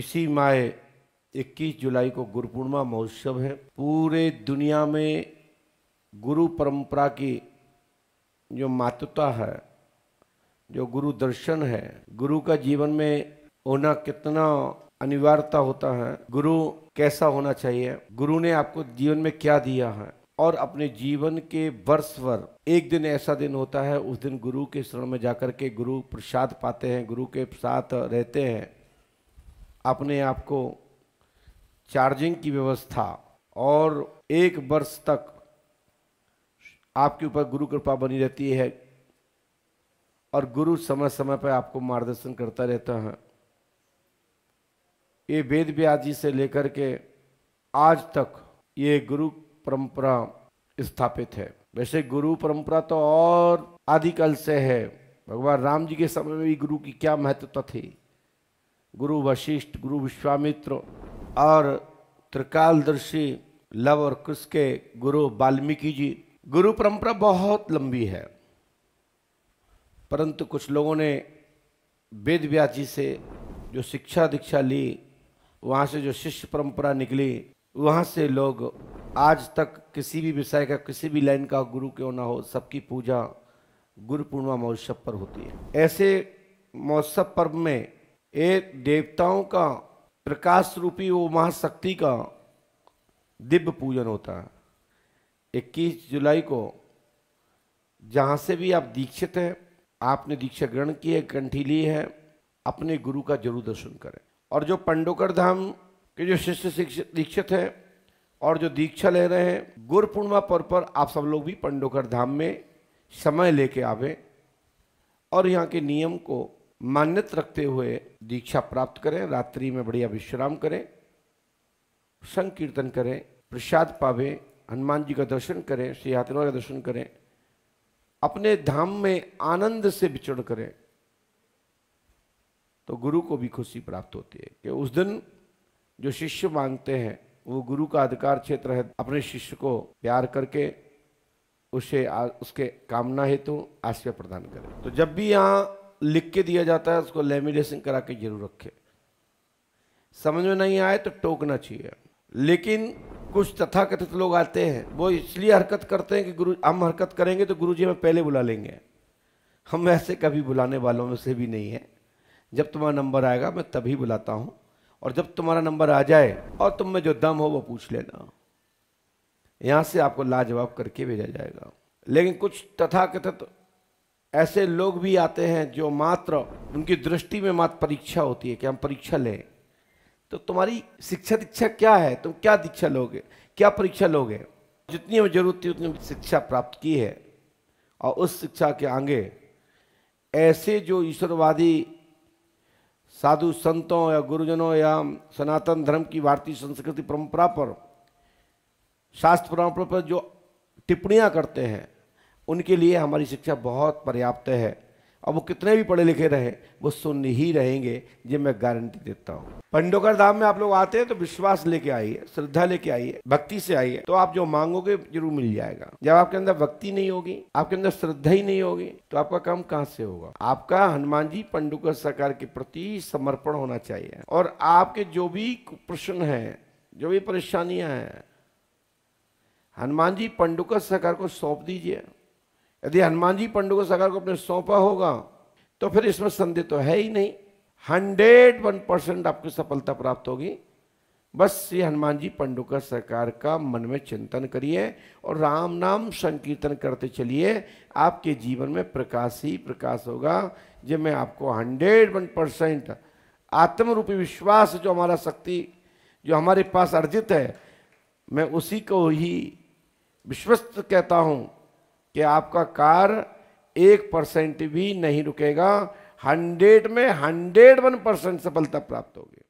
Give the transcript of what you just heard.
इसी माह 21 जुलाई को गुरु पूर्णिमा महोत्सव है पूरे दुनिया में गुरु परंपरा की जो मातुता है जो गुरु दर्शन है गुरु का जीवन में होना कितना अनिवार्यता होता है गुरु कैसा होना चाहिए गुरु ने आपको जीवन में क्या दिया है और अपने जीवन के वर्ष भर एक दिन ऐसा दिन होता है उस दिन गुरु के शरण में जाकर के गुरु प्रसाद पाते हैं गुरु के साथ रहते हैं अपने आप को चार्जिंग की व्यवस्था और एक वर्ष तक आपके ऊपर गुरु कृपा बनी रहती है और गुरु समय समय पर आपको मार्गदर्शन करता रहता है ये वेद व्याधि से लेकर के आज तक ये गुरु परंपरा स्थापित है वैसे गुरु परंपरा तो और आदिकल से है भगवान राम जी के समय में भी गुरु की क्या महत्वता थी गुरु वशिष्ठ गुरु विश्वामित्र और त्रिकालदर्शी लव और कुश के गुरु वाल्मीकि जी गुरु परंपरा बहुत लंबी है परंतु कुछ लोगों ने वेद व्यास जी से जो शिक्षा दीक्षा ली वहाँ से जो शिष्य परंपरा निकली वहाँ से लोग आज तक किसी भी विषय का किसी भी लाइन का गुरु क्यों ना हो सबकी पूजा गुरु पूर्णिमा महोत्सव पर होती है ऐसे महोत्सव पर्व में ये देवताओं का प्रकाश रूपी वो महाशक्ति का दिव्य पूजन होता है इक्कीस जुलाई को जहाँ से भी आप दीक्षित हैं आपने दीक्षा ग्रहण की है कंठी ली है अपने गुरु का जरूर दर्शन करें और जो पंडोकर धाम के जो शिष्य दीक्षित हैं और जो दीक्षा ले रहे हैं गुरु पूर्णिमा पर्व पर आप सब लोग भी पंडोकर धाम में समय लेके आवे और यहाँ के नियम को मान्यत रखते हुए दीक्षा प्राप्त करें रात्रि में बढ़िया विश्राम करें संकीर्तन करें प्रसाद पावे हनुमान जी का दर्शन करें श्री यात्रा का दर्शन करें अपने धाम में आनंद से विचरण करें तो गुरु को भी खुशी प्राप्त होती है कि उस दिन जो शिष्य मांगते हैं वो गुरु का अधिकार क्षेत्र है अपने शिष्य को प्यार करके उसे उसके कामना हेतु आश्रय प्रदान करें तो जब भी यहाँ लिख के दिया जाता है उसको लेमिनेशन करा के जरूर रखे समझ में नहीं आए तो टोकना चाहिए लेकिन कुछ तथाकथित लोग आते हैं वो इसलिए हरकत करते हैं कि गुरु हम हरकत करेंगे तो गुरु जी हमें पहले बुला लेंगे हम ऐसे कभी बुलाने वालों में से भी नहीं है जब तुम्हारा नंबर आएगा मैं तभी बुलाता हूँ और जब तुम्हारा नंबर आ जाए और तुम में जो दम हो वो पूछ लेना यहाँ से आपको लाजवाब करके भेजा जाएगा लेकिन कुछ तथाकथित ऐसे लोग भी आते हैं जो मात्र उनकी दृष्टि में मात्र परीक्षा होती है कि हम परीक्षा लें तो तुम्हारी शिक्षा दीक्षा क्या है तुम क्या दीक्षा लोगे क्या परीक्षा लोगे जितनी हमें जरूरत थी उतनी शिक्षा प्राप्त की है और उस शिक्षा के आगे ऐसे जो ईश्वरवादी साधु संतों या गुरुजनों या सनातन धर्म की भारतीय संस्कृति परंपरा पर शास्त्र परंपरा पर जो टिप्पणियाँ करते हैं उनके लिए हमारी शिक्षा बहुत पर्याप्त है अब वो कितने भी पढ़े लिखे रहे वो सुन ही रहेंगे ये मैं गारंटी देता हूँ पंडोकर धाम में आप लोग आते हैं तो विश्वास लेके आइए श्रद्धा लेके आइए भक्ति से आइए तो आप जो मांगोगे जरूर मिल जाएगा जब आपके अंदर भक्ति नहीं होगी आपके अंदर श्रद्धा ही नहीं होगी तो आपका काम कहाँ से होगा आपका हनुमान जी पंडोकर सरकार के प्रति समर्पण होना चाहिए और आपके जो भी प्रश्न है जो भी परेशानियां हैं हनुमान जी पंडुकर सरकार को सौंप दीजिए यदि हनुमान जी पंडु को सागर को अपने सौंपा होगा तो फिर इसमें संदेह तो है ही नहीं हंड्रेड वन परसेंट आपको सफलता प्राप्त होगी बस ये हनुमान जी पंडुका सरकार का मन में चिंतन करिए और राम नाम संकीर्तन करते चलिए आपके जीवन में प्रकाश ही प्रकाश होगा मैं आपको हंड्रेड वन परसेंट आत्म रूपी विश्वास जो हमारा शक्ति जो हमारे पास अर्जित है मैं उसी को ही विश्वस्त कहता हूँ कि आपका कार एक परसेंट भी नहीं रुकेगा हंड्रेड में हंड्रेड वन परसेंट सफलता प्राप्त होगी